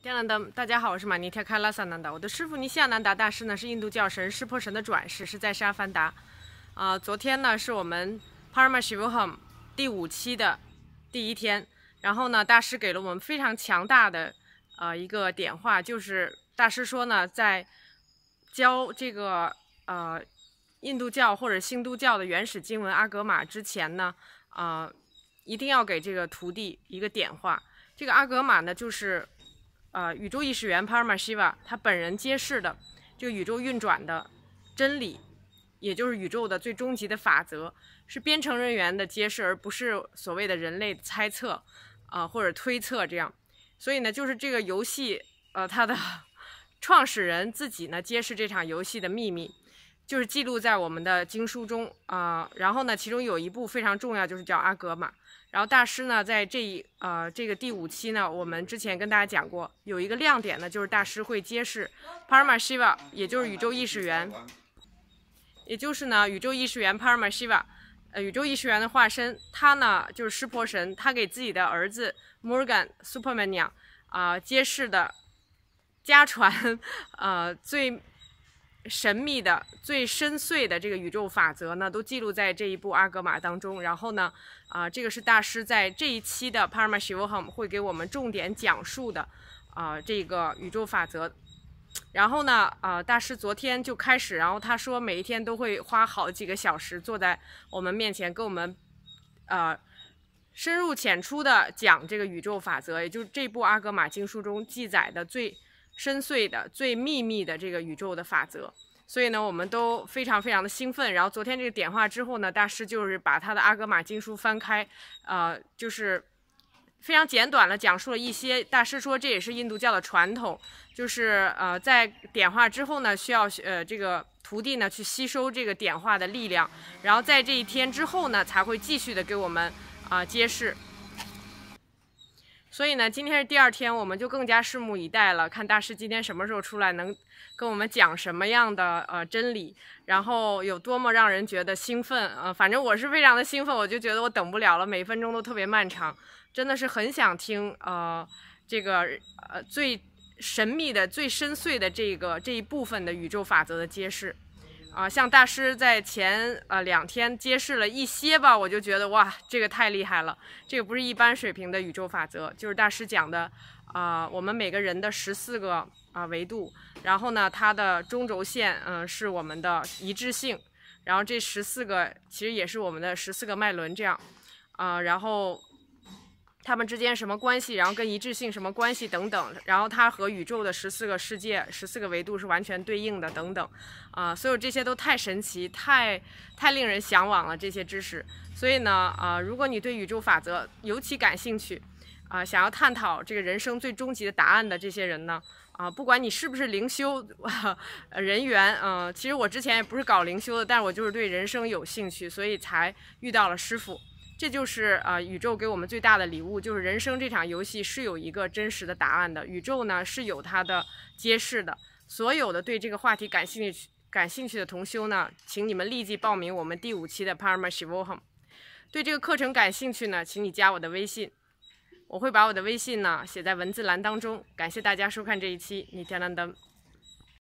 天兰的大家好，我是马尼提卡拉萨南达。我的师傅尼西亚南达大师呢，是印度教神湿婆神的转世，是在沙凡达。啊，昨天呢是我们 p a r a m a h a m 第五期的第一天，然后呢，大师给了我们非常强大的呃一个点化，就是大师说呢，在教这个呃印度教或者新都教的原始经文阿格玛之前呢，啊一定要给这个徒弟一个点化。这个阿格玛呢，就是。呃，宇宙意识源 Parashiva 他本人揭示的这个宇宙运转的真理，也就是宇宙的最终极的法则，是编程人员的揭示，而不是所谓的人类猜测啊或者推测这样。所以呢，就是这个游戏，呃，它的 创始人自己呢揭示这场游戏的秘密。就是记录在我们的经书中啊，然后呢，其中有一部非常重要，就是叫《阿格玛》。然后大师呢，在这一呃这个第五期呢，我们之前跟大家讲过，有一个亮点呢，就是大师会揭示 Parashiva，也就是宇宙意识源，也就是呢宇宙意识源 Parashiva，呃宇宙意识源的化身，他呢就是湿婆神，他给自己的儿子 Morgan Superman 两啊揭示的家传 呃最。神秘的、最深邃的这个宇宙法则呢，都记录在这一部阿格玛当中。然后呢，啊，这个是大师在这一期的 p a r a m a h a m 会给我们重点讲述的，啊，这个宇宙法则。然后呢，啊，大师昨天就开始，然后他说每一天都会花好几个小时坐在我们面前，跟我们，呃，深入浅出的讲这个宇宙法则，也就是这部阿格玛经书中记载的最。深邃的、最秘密的这个宇宙的法则，所以呢，我们都非常非常的兴奋。然后昨天这个点化之后呢，大师就是把他的阿格玛经书翻开，呃，就是非常简短的讲述了一些。大师说，这也是印度教的传统，就是呃，在点化之后呢，需要呃这个徒弟呢去吸收这个点化的力量，然后在这一天之后呢，才会继续的给我们啊揭示。所以呢，今天是第二天，我们就更加拭目以待了，看大师今天什么时候出来，能跟我们讲什么样的呃真理，然后有多么让人觉得兴奋啊！反正我是非常的兴奋，我就觉得我等不了了，每分钟都特别漫长，真的是很想听呃这个呃最神秘的、最深邃的这个这一部分的宇宙法则的揭示。啊，像大师在前呃两天揭示了一些吧，我就觉得哇，这个太厉害了，这个不是一般水平的宇宙法则，就是大师讲的啊，我们每个人的十四个啊维度，然后呢，它的中轴线嗯是我们的一致性，然后这十四个其实也是我们的十四个脉轮这样，啊，然后。他们之间什么关系？然后跟一致性什么关系等等？然后它和宇宙的十四个世界、十四个维度是完全对应的等等，啊，所有这些都太神奇，太太令人向往了这些知识。所以呢，啊，如果你对宇宙法则尤其感兴趣，啊，想要探讨这个人生最终极的答案的这些人呢，啊，不管你是不是灵修 人员，嗯，其实我之前也不是搞灵修的，但是我就是对人生有兴趣，所以才遇到了师傅。这就是呃，宇宙给我们最大的礼物，就是人生这场游戏是有一个真实的答案的。宇宙呢是有它的揭示的。所有的对这个话题感兴趣、感兴趣的同修呢，请你们立即报名我们第五期的 p a r a m a h a m 对这个课程感兴趣呢，请你加我的微信，我会把我的微信呢写在文字栏当中。感谢大家收看这一期《你天蓝灯》。